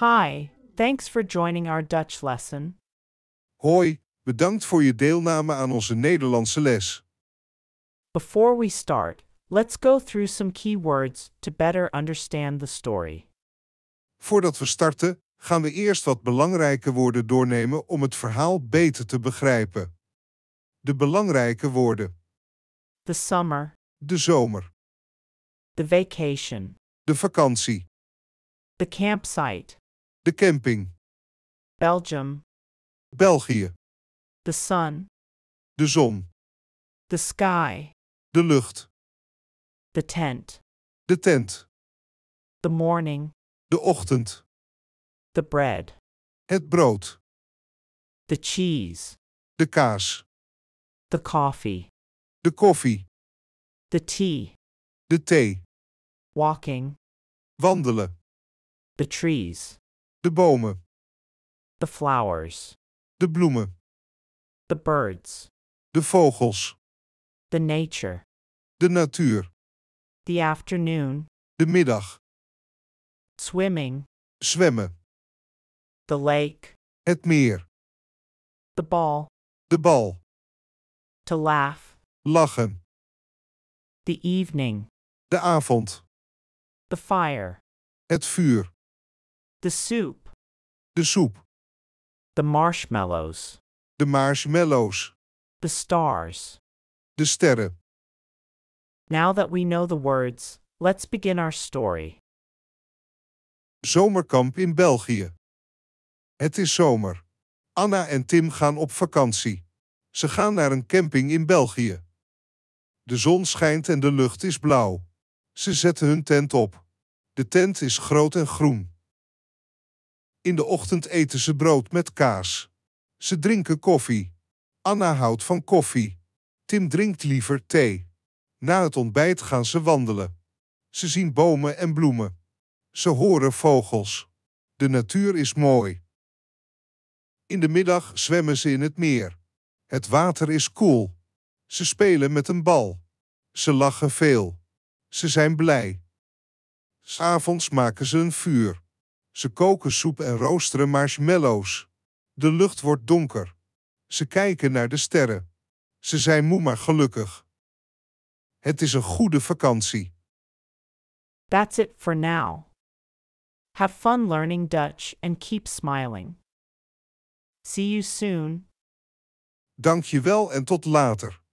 Hi, thanks for joining our Dutch lesson. Hoi, bedankt voor je deelname aan onze Nederlandse les. Before we start, let's go through some key words to better understand the story. Voordat we starten, gaan we eerst wat belangrijke woorden doornemen om het verhaal beter te begrijpen. De belangrijke woorden. The summer. De zomer. The vacation. De vakantie. The campsite. De camping. Belgium. België. The sun. De zon. The sky. De lucht. The tent. De tent. The morning. De ochtend. The bread. Het brood. The cheese. De kaas. The coffee. De koffie. The tea. De thee. Walking. Wandelen. The trees. De bomen. The flowers. De bloemen. The birds. De vogels. The nature. De natuur. The afternoon. De middag. Swimming. Zwemmen. The lake. Het meer. The ball. De bal. To laugh. Lachen. The evening. De avond. The fire. Het vuur. De soep. De soep. De marshmallows. De marshmallows. De stars. De sterren. Now that we know the words, let's begin our story. Zomerkamp in België. Het is zomer. Anna en Tim gaan op vakantie. Ze gaan naar een camping in België. De zon schijnt en de lucht is blauw. Ze zetten hun tent op. De tent is groot en groen. In de ochtend eten ze brood met kaas. Ze drinken koffie. Anna houdt van koffie. Tim drinkt liever thee. Na het ontbijt gaan ze wandelen. Ze zien bomen en bloemen. Ze horen vogels. De natuur is mooi. In de middag zwemmen ze in het meer. Het water is koel. Ze spelen met een bal. Ze lachen veel. Ze zijn blij. S'avonds maken ze een vuur. Ze koken soep en roosteren marshmallows. De lucht wordt donker. Ze kijken naar de sterren. Ze zijn moe maar gelukkig. Het is een goede vakantie. That's it for now. Have fun learning Dutch and keep smiling. See you soon. Dank je wel en tot later.